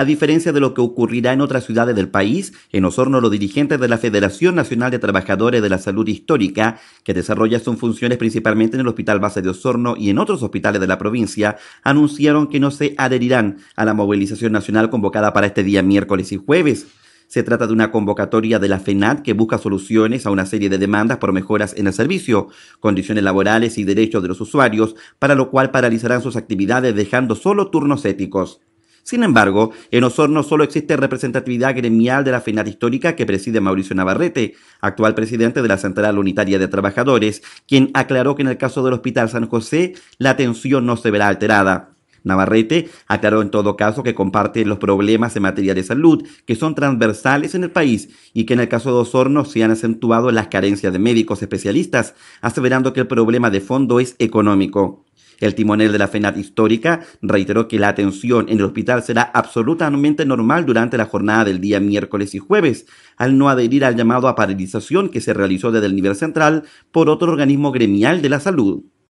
A diferencia de lo que ocurrirá en otras ciudades del país, en Osorno los dirigentes de la Federación Nacional de Trabajadores de la Salud Histórica, que desarrolla sus funciones principalmente en el Hospital Base de Osorno y en otros hospitales de la provincia, anunciaron que no se adherirán a la movilización nacional convocada para este día miércoles y jueves. Se trata de una convocatoria de la FENAT que busca soluciones a una serie de demandas por mejoras en el servicio, condiciones laborales y derechos de los usuarios, para lo cual paralizarán sus actividades dejando solo turnos éticos. Sin embargo, en Osorno solo existe representatividad gremial de la final histórica que preside Mauricio Navarrete, actual presidente de la Central Unitaria de Trabajadores, quien aclaró que en el caso del Hospital San José la atención no se verá alterada. Navarrete aclaró en todo caso que comparte los problemas en materia de salud que son transversales en el país y que en el caso de Osorno se han acentuado las carencias de médicos especialistas, aseverando que el problema de fondo es económico. El timonel de la FENAT histórica reiteró que la atención en el hospital será absolutamente normal durante la jornada del día miércoles y jueves, al no adherir al llamado a paralización que se realizó desde el nivel central por otro organismo gremial de la salud.